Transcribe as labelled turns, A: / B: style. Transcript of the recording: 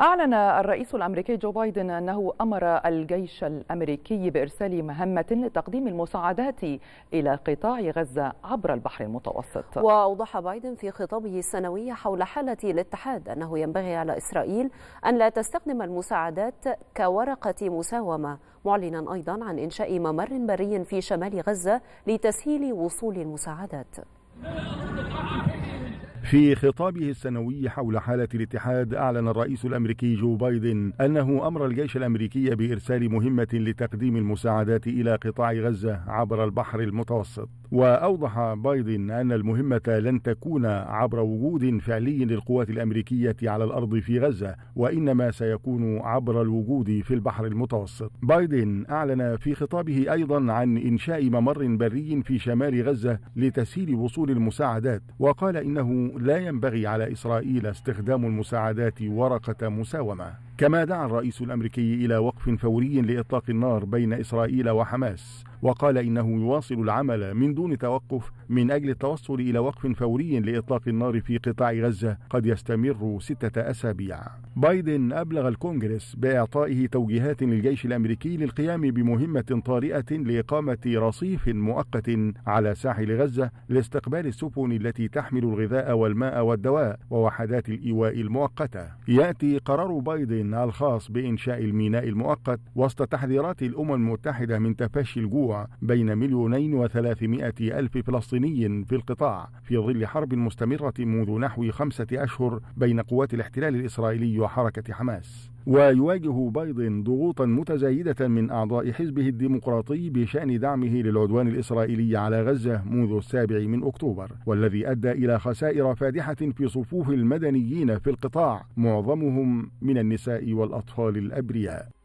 A: أعلن الرئيس الأمريكي جو بايدن أنه أمر الجيش الأمريكي بإرسال مهمة لتقديم المساعدات إلى قطاع غزة عبر البحر المتوسط وأوضح بايدن في خطابه السنوي حول حالة الاتحاد أنه ينبغي على إسرائيل أن لا تستخدم المساعدات كورقة مساومة معلنا أيضا عن إنشاء ممر بري في شمال غزة لتسهيل وصول المساعدات
B: في خطابه السنوي حول حالة الاتحاد أعلن الرئيس الأمريكي جو بايدن أنه أمر الجيش الأمريكي بإرسال مهمة لتقديم المساعدات إلى قطاع غزة عبر البحر المتوسط وأوضح بايدن أن المهمة لن تكون عبر وجود فعلي للقوات الأمريكية على الأرض في غزة وإنما سيكون عبر الوجود في البحر المتوسط بايدن أعلن في خطابه أيضا عن إنشاء ممر بري في شمال غزة لتسهيل وصول المساعدات وقال إنه لا ينبغي على إسرائيل استخدام المساعدات ورقة مساومة كما دعا الرئيس الأمريكي إلى وقف فوري لإطلاق النار بين إسرائيل وحماس وقال إنه يواصل العمل من دون توقف من أجل التوصل إلى وقف فوري لإطلاق النار في قطاع غزة قد يستمر ستة أسابيع بايدن أبلغ الكونغرس بإعطائه توجيهات للجيش الأمريكي للقيام بمهمة طارئة لإقامة رصيف مؤقت على ساحل غزة لاستقبال السفن التي تحمل الغذاء والماء والدواء ووحدات الإيواء المؤقتة يأتي قرار بايدن الامن الخاص بانشاء الميناء المؤقت وسط تحذيرات الامم المتحده من تفشي الجوع بين مليونين وثلاثمائه الف فلسطيني في القطاع في ظل حرب مستمره منذ نحو خمسه اشهر بين قوات الاحتلال الاسرائيلي وحركه حماس ويواجه بايدن ضغوطا متزايدة من أعضاء حزبه الديمقراطي بشأن دعمه للعدوان الإسرائيلي على غزة منذ السابع من أكتوبر والذي أدى إلى خسائر فادحة في صفوف المدنيين في القطاع معظمهم من النساء والأطفال الأبرياء